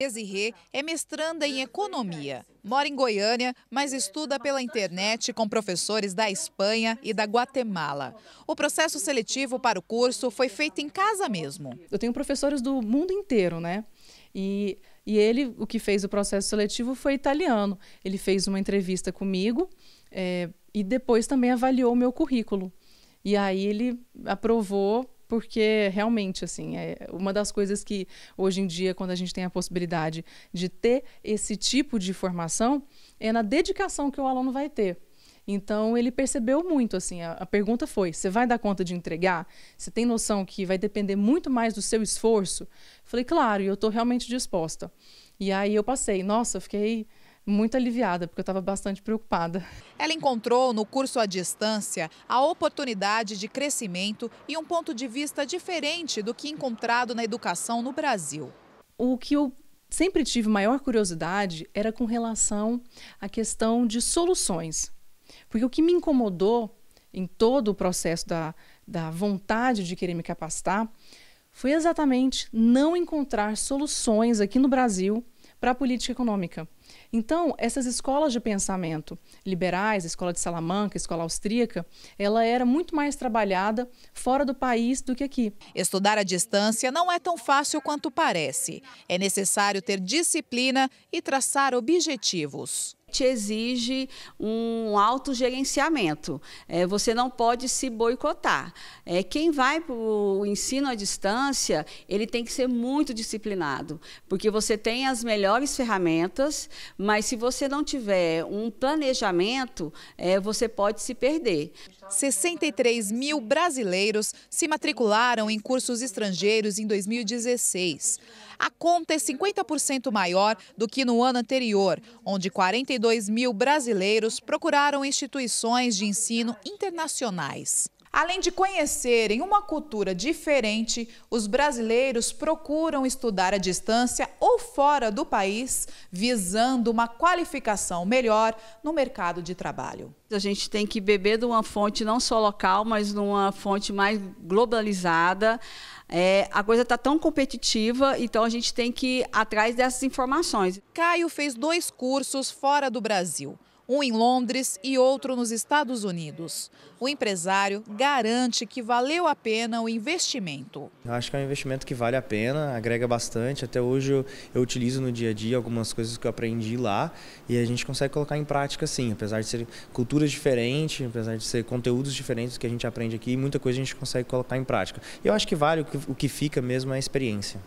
Desirê é mestranda em economia. Mora em Goiânia, mas estuda pela internet com professores da Espanha e da Guatemala. O processo seletivo para o curso foi feito em casa mesmo. Eu tenho professores do mundo inteiro, né? E, e ele, o que fez o processo seletivo foi italiano. Ele fez uma entrevista comigo é, e depois também avaliou o meu currículo. E aí ele aprovou porque realmente assim é uma das coisas que hoje em dia quando a gente tem a possibilidade de ter esse tipo de formação é na dedicação que o aluno vai ter. Então ele percebeu muito assim. A, a pergunta foi: você vai dar conta de entregar? Você tem noção que vai depender muito mais do seu esforço? Falei: claro, e eu estou realmente disposta. E aí eu passei. Nossa, eu fiquei muito aliviada, porque eu estava bastante preocupada. Ela encontrou no curso à distância a oportunidade de crescimento e um ponto de vista diferente do que encontrado na educação no Brasil. O que eu sempre tive maior curiosidade era com relação à questão de soluções. Porque o que me incomodou em todo o processo da, da vontade de querer me capacitar foi exatamente não encontrar soluções aqui no Brasil para a política econômica. Então, essas escolas de pensamento liberais, a escola de Salamanca, a escola austríaca, ela era muito mais trabalhada fora do país do que aqui. Estudar à distância não é tão fácil quanto parece. É necessário ter disciplina e traçar objetivos te exige um autogerenciamento. É, você não pode se boicotar. É, quem vai para o ensino à distância, ele tem que ser muito disciplinado, porque você tem as melhores ferramentas, mas se você não tiver um planejamento, é, você pode se perder. 63 mil brasileiros se matricularam em cursos estrangeiros em 2016. A conta é 50% maior do que no ano anterior, onde 42 mil brasileiros procuraram instituições de ensino internacionais. Além de conhecerem uma cultura diferente, os brasileiros procuram estudar à distância ou fora do país, visando uma qualificação melhor no mercado de trabalho. A gente tem que beber de uma fonte não só local, mas numa fonte mais globalizada. É, a coisa está tão competitiva, então a gente tem que ir atrás dessas informações. Caio fez dois cursos fora do Brasil um em Londres e outro nos Estados Unidos. O empresário garante que valeu a pena o investimento. Acho que é um investimento que vale a pena, agrega bastante. Até hoje eu, eu utilizo no dia a dia algumas coisas que eu aprendi lá e a gente consegue colocar em prática sim, apesar de ser culturas diferentes, apesar de ser conteúdos diferentes que a gente aprende aqui, muita coisa a gente consegue colocar em prática. Eu acho que vale o que, o que fica mesmo é a experiência.